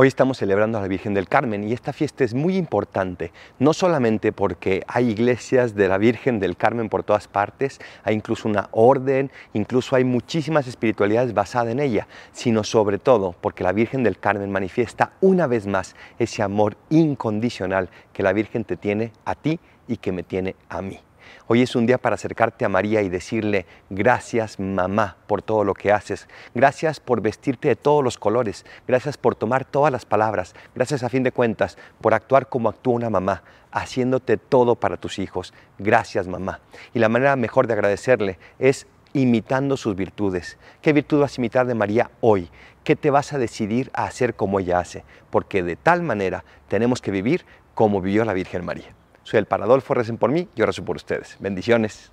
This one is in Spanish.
Hoy estamos celebrando a la Virgen del Carmen y esta fiesta es muy importante, no solamente porque hay iglesias de la Virgen del Carmen por todas partes, hay incluso una orden, incluso hay muchísimas espiritualidades basadas en ella, sino sobre todo porque la Virgen del Carmen manifiesta una vez más ese amor incondicional que la Virgen te tiene a ti y que me tiene a mí. Hoy es un día para acercarte a María y decirle, gracias mamá por todo lo que haces, gracias por vestirte de todos los colores, gracias por tomar todas las palabras, gracias a fin de cuentas por actuar como actúa una mamá, haciéndote todo para tus hijos. Gracias mamá. Y la manera mejor de agradecerle es imitando sus virtudes. ¿Qué virtud vas a imitar de María hoy? ¿Qué te vas a decidir a hacer como ella hace? Porque de tal manera tenemos que vivir como vivió la Virgen María. Soy el Paradolfo, recen por mí y yo rezo por ustedes. Bendiciones.